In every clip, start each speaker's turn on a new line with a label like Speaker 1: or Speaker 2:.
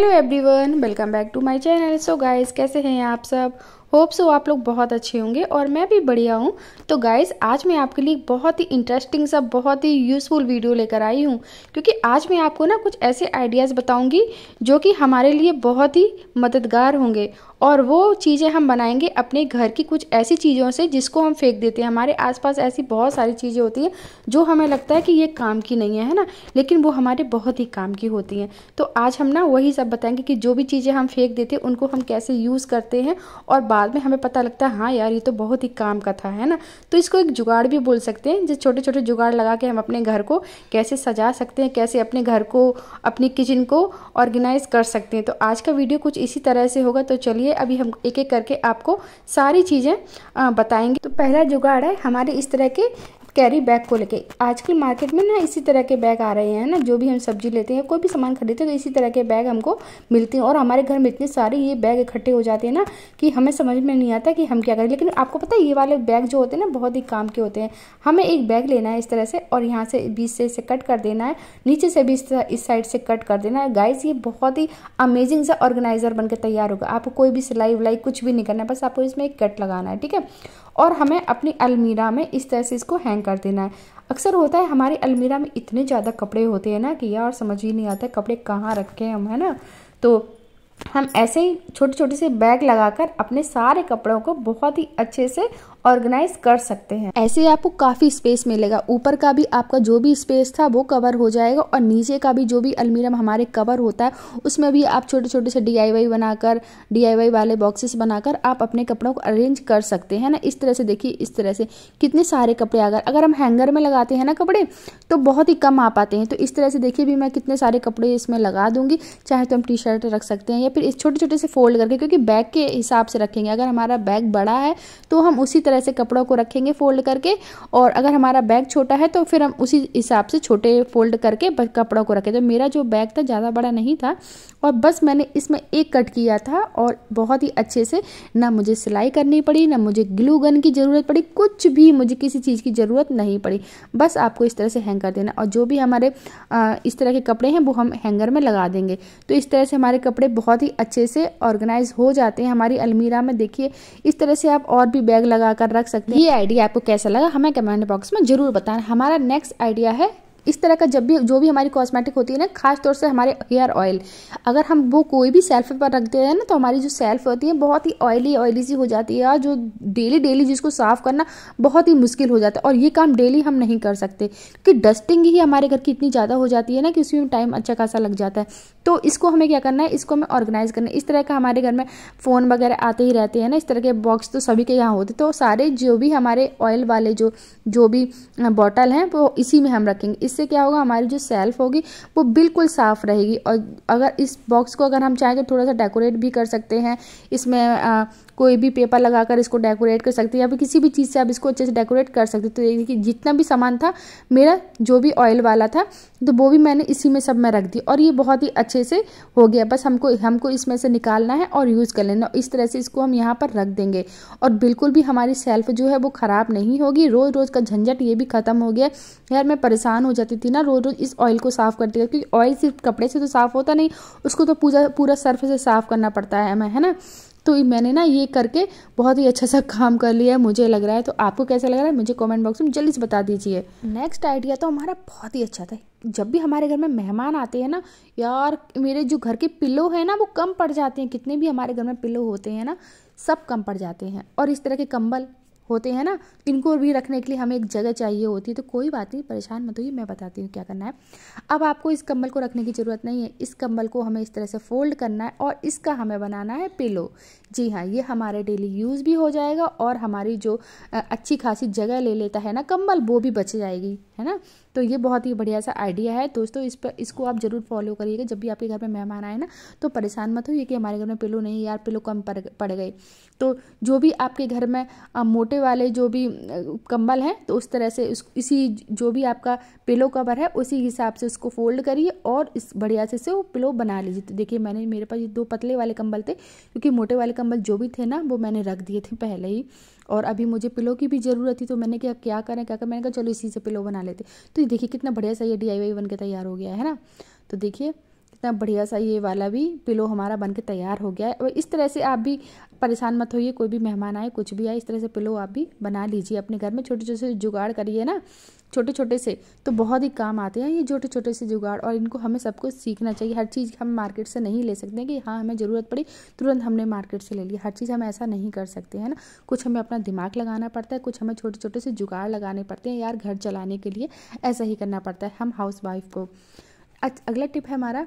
Speaker 1: Hello everyone welcome back to my channel so guys कैसे हैं आप सब होप्स वो आप लोग बहुत अच्छे होंगे और मैं भी बढ़िया हूँ तो गाइज़ आज मैं आपके लिए बहुत ही इंटरेस्टिंग सा बहुत ही यूज़फुल वीडियो लेकर आई हूँ क्योंकि आज मैं आपको ना कुछ ऐसे आइडियाज़ बताऊँगी जो कि हमारे लिए बहुत ही मददगार होंगे और वो चीज़ें हम बनाएंगे अपने घर की कुछ ऐसी चीज़ों से जिसको हम फेंक देते हैं हमारे आसपास ऐसी बहुत सारी चीज़ें होती हैं जो हमें लगता है कि ये काम की नहीं है है ना लेकिन वो हमारे बहुत ही काम की होती हैं तो आज हम ना वही सब बताएंगे कि जो भी चीज़ें हम फेंक देते हैं उनको हम कैसे यूज़ करते हैं और बाद में हमें पता लगता है हाँ यार ये तो बहुत ही काम का था है ना तो इसको एक जुगाड़ भी बोल सकते हैं जो छोटे छोटे जुगाड़ लगा के हम अपने घर को कैसे सजा सकते हैं कैसे अपने घर को अपनी किचन को ऑर्गेनाइज कर सकते हैं तो आज का वीडियो कुछ इसी तरह से होगा तो चलिए अभी हम एक एक करके आपको सारी चीज़ें बताएंगे तो पहला जुगाड़ है हमारे इस तरह के कैरी बैग को लेके आज की मार्केट में ना इसी तरह के बैग आ रहे हैं ना जो भी हम सब्जी लेते हैं कोई भी सामान खरीदते हैं तो इसी तरह के बैग हमको मिलते हैं और हमारे घर में इतने सारे ये बैग इकट्ठे हो जाते हैं ना कि हमें समझ में नहीं आता कि हम क्या करें लेकिन आपको पता है ये वाले बैग जो होते हैं ना बहुत ही काम के होते हैं हमें एक बैग लेना है इस तरह से और यहाँ से बीच से इसे कट कर देना है नीचे से भी इस साइड से कट कर देना है गाइस ये बहुत ही अमेजिंग सा ऑर्गेनाइजर बनकर तैयार होगा आपको कोई भी सिलाई वलाई कुछ भी नहीं करना बस आपको इसमें एक कट लगाना है ठीक है और हमें अपनी अलमीरा में इस तरह से इसको हैंग कर देना है अक्सर होता है हमारी अलमीरा में इतने ज़्यादा कपड़े होते हैं ना कि यार समझ ही नहीं आता कपड़े कहाँ रखे हम है ना तो हम ऐसे ही छोटे छोटे से बैग लगाकर अपने सारे कपड़ों को बहुत ही अच्छे से ऑर्गेनाइज कर सकते हैं ऐसे आपको काफी स्पेस मिलेगा ऊपर का भी आपका जो भी स्पेस था वो कवर हो जाएगा और नीचे का भी जो भी अलमीरम हमारे कवर होता है उसमें भी आप छोटे छोटे से डी बनाकर डी वाले बॉक्सेस बनाकर आप अपने कपड़ों को अरेंज कर सकते हैं ना इस तरह से देखिए इस तरह से कितने सारे कपड़े अगर अगर हम हैंगर में लगाते हैं ना कपड़े तो बहुत ही कम आ पाते हैं तो इस तरह से देखिए भी मैं कितने सारे कपड़े इसमें लगा दूंगी चाहे तो हम टी शर्ट रख सकते हैं या फिर इस छोटे छोटे से फोल्ड करके क्योंकि बैग के हिसाब से रखेंगे अगर हमारा बैग बड़ा है तो हम उसी तरह तरह से कपड़ों को रखेंगे फोल्ड करके और अगर हमारा बैग छोटा है तो फिर हम उसी हिसाब से छोटे फोल्ड करके कपड़ों को रखें तो मेरा जो बैग था ज़्यादा बड़ा नहीं था और बस मैंने इसमें एक कट किया था और बहुत ही अच्छे से ना मुझे सिलाई करनी पड़ी ना मुझे ग्लू गन की ज़रूरत पड़ी कुछ भी मुझे किसी चीज़ की ज़रूरत नहीं पड़ी बस आपको इस तरह से हैंग कर देना और जो भी हमारे इस तरह के कपड़े हैं वो हम हैंगर में लगा देंगे तो इस तरह से हमारे कपड़े बहुत ही अच्छे से ऑर्गेनाइज हो जाते हैं हमारी अलमीरा में देखिए इस तरह से आप और भी बैग लगा कर रख सकते हैं ये आइडिया आपको कैसा लगा हमें कमेंट बॉक्स में जरूर बताना हमारा नेक्स्ट आइडिया है इस तरह का जब भी जो भी हमारी कॉस्मेटिक होती है ना खास तौर से हमारे हेयर ऑयल अगर हम वो कोई भी सेल्फ पर रखते हैं ना तो हमारी जो सेल्फ होती है बहुत ही ऑयली ऑयली सी हो जाती है और जो डेली डेली जिसको साफ़ करना बहुत ही मुश्किल हो जाता है और ये काम डेली हम नहीं कर सकते क्योंकि डस्टिंग ही हमारे घर की इतनी ज़्यादा हो जाती है ना कि उसमें टाइम अच्छा खासा लग जाता है तो इसको हमें क्या करना है इसको हमें ऑर्गेनाइज़ करना है इस तरह का हमारे घर में फ़ोन वगैरह आते ही रहते हैं ना इस तरह के बॉक्स तो सभी के यहाँ होते तो सारे जो भी हमारे ऑयल वाले जो जो भी बॉटल हैं वो इसी में हम रखेंगे इससे क्या होगा हमारी जो सेल्फ होगी वो बिल्कुल साफ़ रहेगी और अगर इस बॉक्स को अगर हम चाहें तो थोड़ा सा डेकोरेट भी कर सकते हैं इसमें आ, कोई भी पेपर लगाकर इसको डेकोरेट कर सकते हैं या फिर किसी भी चीज़ से आप इसको अच्छे से डेकोरेट कर सकते तो देखिए जितना भी सामान था मेरा जो भी ऑयल वाला था तो वो भी मैंने इसी में सब में रख दी और ये बहुत ही अच्छे से हो गया बस हमको हमको इसमें से निकालना है और यूज़ कर लेना इस तरह से इसको हम यहाँ पर रख देंगे और बिल्कुल भी हमारी सेल्फ जो है वो ख़राब नहीं होगी रोज़ रोज़ का झंझट ये भी ख़त्म हो गया यार मैं परेशान हो जाती थी ना रोज़ रोज़ इस ऑयल को साफ़ करती है क्योंकि ऑयल सिर्फ कपड़े से तो साफ़ होता नहीं उसको तो पूरा पूरा सर्फ से साफ़ करना पड़ता है हमें है ना तो मैंने ना ये करके बहुत ही अच्छा सा काम कर लिया है मुझे लग रहा है तो आपको कैसा लग रहा है मुझे कमेंट बॉक्स में जल्दी से बता दीजिए नेक्स्ट आइडिया तो हमारा बहुत ही अच्छा था जब भी हमारे घर में मेहमान आते हैं ना यार मेरे जो घर के पिल्लो हैं ना वो कम पड़ जाते हैं कितने भी हमारे घर में पिल्लो होते हैं ना सब कम पड़ जाते हैं और इस तरह के कंबल होते हैं ना इनको भी रखने के लिए हमें एक जगह चाहिए होती है तो कोई बात नहीं परेशान मत होइए मैं बताती हूँ क्या करना है अब आपको इस कम्बल को रखने की ज़रूरत नहीं है इस कम्बल को हमें इस तरह से फोल्ड करना है और इसका हमें बनाना है पिलो जी हाँ ये हमारे डेली यूज़ भी हो जाएगा और हमारी जो अच्छी खासी जगह ले लेता है ना कम्बल वो भी बच जाएगी है ना तो ये बहुत ही बढ़िया सा आइडिया है दोस्तों इस पर इसको आप ज़रूर फॉलो करिएगा जब भी आपके घर में मेहमान आए ना तो परेशान मत होइए कि हमारे घर में पिलो नहीं यार पिलो कम पड़ गए तो जो भी आपके घर में मोटे वाले जो भी कंबल हैं तो उस तरह से उस इसी जो भी आपका पिलो कवर है उसी हिसाब से उसको फोल्ड करिए और इस बढ़िया से से वो पिलो बना लीजिए तो देखिए मैंने मेरे पास ये दो पतले वाले कंबल थे क्योंकि मोटे वाले कंबल जो भी थे ना वो मैंने रख दिए थे पहले ही और अभी मुझे पिलो की भी ज़रूरत थी तो मैंने क्या क्या करें क्या करें मैंने कहा चलो इसी से पिलो बना लेते तो ये देखिए कितना बढ़िया सा ये डी आई बन के तैयार हो गया है ना तो देखिए कितना बढ़िया सा ये वाला भी पिलो हमारा बन के तैयार हो गया है और इस तरह से आप भी परेशान मत होइए कोई भी मेहमान आए कुछ भी आए इस तरह से पिलो आप भी बना लीजिए अपने घर में छोटे छोटे से जुगाड़ करिए ना छोटे छोटे से तो बहुत ही काम आते हैं ये छोटे छोटे से जुगाड़ और इनको हमें सबको सीखना चाहिए हर चीज़ हम मार्केट से नहीं ले सकते कि हाँ हमें ज़रूरत पड़ी तुरंत हमने मार्केट से ले लिया हर चीज़ हम ऐसा नहीं कर सकते हैं ना कुछ हमें अपना दिमाग लगाना पड़ता है कुछ हमें छोटे छोटे से जुगाड़ लगाने पड़ते हैं यार घर चलाने के लिए ऐसा ही करना पड़ता है हम हाउस वाइफ को अगला टिप है हमारा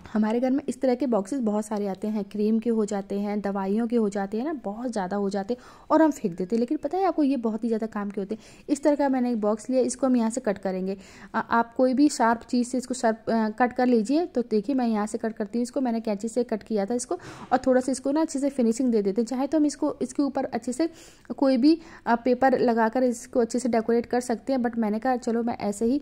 Speaker 1: हमारे घर में इस तरह के बॉक्सेस बहुत सारे आते हैं क्रीम के हो जाते हैं दवाइयों के हो जाते हैं ना बहुत ज़्यादा हो जाते हैं और हम फेंक देते हैं लेकिन पता है आपको ये बहुत ही ज़्यादा काम के होते हैं इस तरह का मैंने एक बॉक्स लिया इसको हम यहाँ से कट करेंगे आ, आप कोई भी शार्प चीज़ से इसको शार्प आ, कट कर लीजिए तो देखिए मैं यहाँ से कट करती हूँ इसको मैंने कैंची से कट किया था इसको और थोड़ा सा इसको ना अच्छे से फिनिशिंग दे देते हैं चाहे तो हम इसको इसके ऊपर अच्छे से कोई भी पेपर लगा इसको अच्छे से डेकोरेट कर सकते हैं बट मैंने कहा चलो मैं ऐसे ही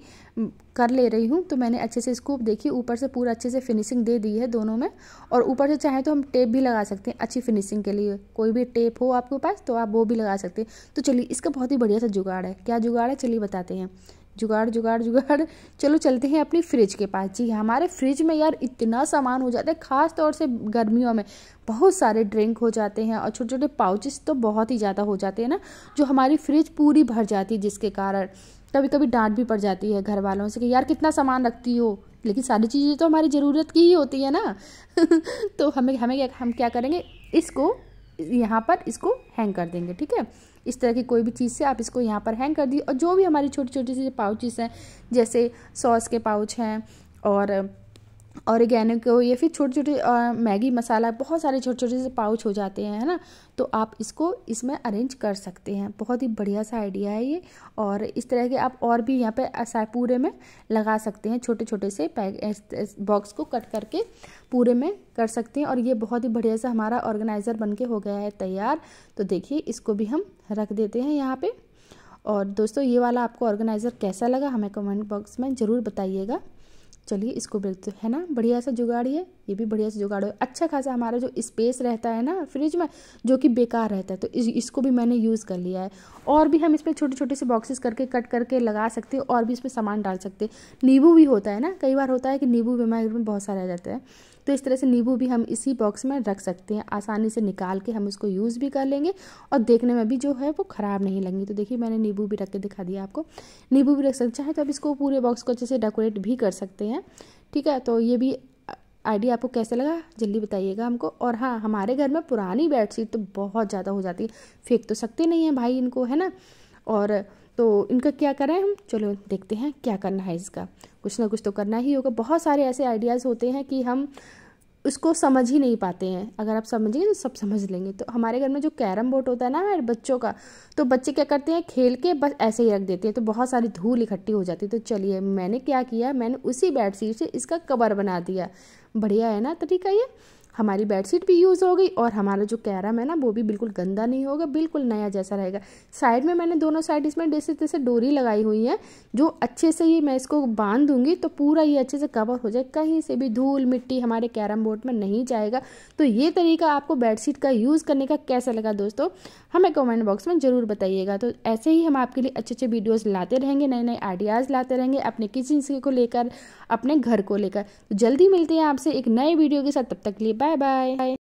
Speaker 1: कर ले रही हूँ तो मैंने अच्छे से इसको देखिए ऊपर से पूरा अच्छे से फिनिशिंग फिनिशिंग दे दी है दोनों में और ऊपर से चाहे तो हम टेप भी लगा सकते हैं अच्छी फिनिशिंग के लिए कोई भी टेप हो आपके पास तो आप वो भी लगा सकते हैं तो चलिए इसका बहुत ही बढ़िया सा जुगाड़ है क्या जुगाड़ है चलिए बताते हैं जुगाड़ जुगाड़ जुगाड़ चलो चलते हैं अपनी फ्रिज के पास जी हाँ, हमारे फ्रिज में यार इतना सामान हो जाता है ख़ास तौर से गर्मियों में बहुत सारे ड्रिंक हो जाते हैं और छोटे छोटे पाउचेस तो बहुत ही ज़्यादा हो जाते हैं ना जो हमारी फ्रिज पूरी भर जाती है जिसके कारण कभी कभी डांट भी पड़ जाती है घर वालों से कि यार कितना सामान रखती हो लेकिन सारी चीज़ें तो हमारी ज़रूरत की ही होती है ना तो हमें हमें क्या हम क्या करेंगे इसको यहाँ पर इसको हैंग कर देंगे ठीक है इस तरह की कोई भी चीज़ से आप इसको यहाँ पर हैंग कर दिए और जो भी हमारी छोटी छोटी सी पाउचेस हैं जैसे सॉस के पाउच हैं और औरगेनिक हो या फिर छोटे छोटे मैगी मसाला बहुत सारे छोटे छोटे से पाउच हो जाते हैं है ना तो आप इसको इसमें अरेंज कर सकते हैं बहुत ही बढ़िया सा आइडिया है ये और इस तरह के आप और भी यहाँ पे पूरे में लगा सकते हैं छोटे छोटे से बॉक्स को कट करके पूरे में कर सकते हैं और ये बहुत ही बढ़िया सा हमारा ऑर्गेनाइज़र बन के हो गया है तैयार तो देखिए इसको भी हम रख देते हैं यहाँ पर और दोस्तों ये वाला आपको ऑर्गेनाइज़र कैसा लगा हमें कमेंट बॉक्स में ज़रूर बताइएगा चलिए इसको बेचते है ना बढ़िया सा है ये भी बढ़िया सा जुगाड़ है अच्छा खासा हमारा जो स्पेस रहता है ना फ्रिज में जो कि बेकार रहता है तो इस, इसको भी मैंने यूज़ कर लिया है और भी हम इसमें छोटे छोटे से बॉक्सेस करके कट करके लगा सकते हैं और भी इसमें सामान डाल सकते हैं नींबू भी होता है ना कई बार होता है कि नींबू बीमारी में बहुत सारा रह जाता है तो इस तरह से नींबू भी हम इसी बॉक्स में रख सकते हैं आसानी से निकाल के हम इसको यूज़ भी कर लेंगे और देखने में भी जो है वो ख़राब नहीं लगेंगे तो देखिए मैंने नींबू भी रख के दिखा दिया आपको नींबू भी रख सकते चाहे तो आप इसको पूरे बॉक्स को अच्छे से डेकोरेट भी कर सकते हैं हैं ठीक है तो ये भी आइडिया आपको कैसे लगा जल्दी बताइएगा हमको और हाँ हमारे घर में पुरानी बेडशीट तो बहुत ज़्यादा हो जाती है फेंक तो सकते नहीं है भाई इनको है ना और तो इनका क्या करें हम चलो देखते हैं क्या करना है इसका कुछ ना कुछ तो करना ही होगा बहुत सारे ऐसे आइडियाज़ होते हैं कि हम उसको समझ ही नहीं पाते हैं अगर आप समझेंगे तो सब समझ लेंगे तो हमारे घर में जो कैरम बोर्ड होता है ना हमारे बच्चों का तो बच्चे क्या करते हैं खेल के बस ऐसे ही रख देते हैं तो बहुत सारी धूल इकट्ठी हो जाती है तो चलिए मैंने क्या किया मैंने उसी शीट से इसका कवर बना दिया बढ़िया है ना तरीका तो ये हमारी बेडशीट भी यूज़ हो गई और हमारा जो कैरम है ना वो भी बिल्कुल गंदा नहीं होगा बिल्कुल नया जैसा रहेगा साइड में मैंने दोनों साइड इसमें जैसे जैसे डोरी लगाई हुई है जो अच्छे से ही मैं इसको बांध दूंगी तो पूरा ये अच्छे से कवर हो जाए कहीं से भी धूल मिट्टी हमारे कैरम बोर्ड में नहीं जाएगा तो ये तरीका आपको बेडशीट का यूज़ करने का कैसा लगा दोस्तों हमें कमेंट बॉक्स में ज़रूर बताइएगा तो ऐसे ही हम आपके लिए अच्छे अच्छे वीडियोज़ लाते रहेंगे नए नए आइडियाज़ लाते रहेंगे अपने किचन को लेकर अपने घर को लेकर तो जल्दी मिलते हैं आपसे एक नए वीडियो के साथ तब तक लिए बाय Bye bye.